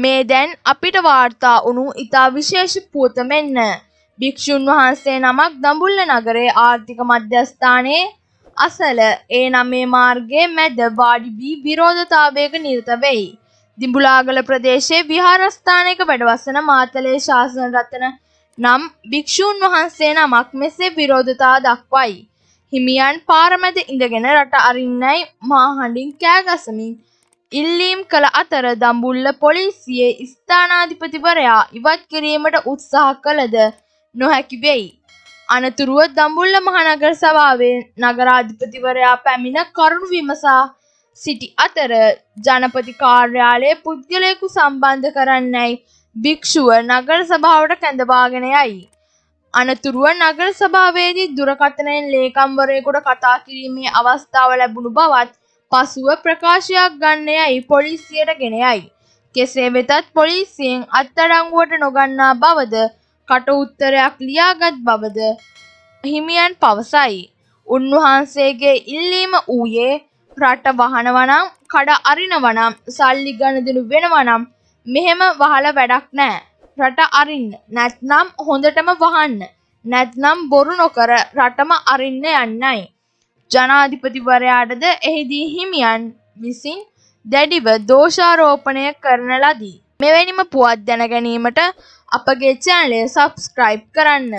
මේ දැන් අපිට වාර්තා වුණු ඉතා විශේෂ පුවත මෙන්න. භික්‍ෂූන් වහන්සේ නමක් දඹුල්ල නගරේ ආර්ථික මධ්‍යස්ථානයේ අසල ඒ නමේ මාර්ගයේ මැද වාඩි වී විරෝධතාවයක නිරත වෙයි. දිඹුලාගල ප්‍රදේශයේ විහාරස්ථානයක වැඩවසන මාතලේ ශාසන රත්න නම් භික්‍ෂූන් වහන්සේ නමක් මෙසේ විරෝධතා දක්වයි. හිමියන් පාරමැද ඉඳගෙන රට අරින්නයි මාහඬින් කෑ ගසමින් ඉල්ලීම් කළ අතර දඹුල්ල පොලිසියේ ස්ථානාධිපතිවරයා ඉවත් කිරීමට උත්සාහ කළද නොහැකි වෙයි. අනතුරුව දඹුල්ල මහනගර සභාවේ නගරාධිපතිවරයා පැමිණ කරුණු විමසා සිටි අතර ජනපති කාර්යාලයේ පුද්ගලයෙකු සම්බන්ධ කරන්නයි භික්ෂුව නගර සභාවට කැඳවාගෙන යයි. අනතුරුව නගර සභාවේදී දුරකථනයෙන් ලේකම්වරයෙකුට කතා කිරීමේ අවස්ථාව ලැබුණු බවත් පසුව ප්‍රකාශයක් ගන්න යයි පොලිසියට ගෙන යයි. කෙසේ වෙතත් පොලිසියෙන් අත්අඩංගුවට නොගන්නා බවද කට උත්තරයක් ලියාගත් බවද හිමියන් පවසයි. උන්වහන්සේගේ ඉල්ලීම වූයේ රට වහනවනම් කඩ අරිනවනම් සල්ලි ගණදිනු වෙනවනම් මෙහෙම වහල වැඩක් නෑ. රට අරින්න නැත්නම් හොඳටම වහන්න. නැත්නම් බොරු නොකර රටම අරින්න යන්නයි. ජනාධිපතිවරයාටද එහිදී හිමියන් විසින් දැඩිව දෝෂාරෝපණය කරන ලදී. මෙවැනිම පුවත් දැනගැනීමට අපගේ චැනලය සබස්ක්‍රයිබ් කරන්න.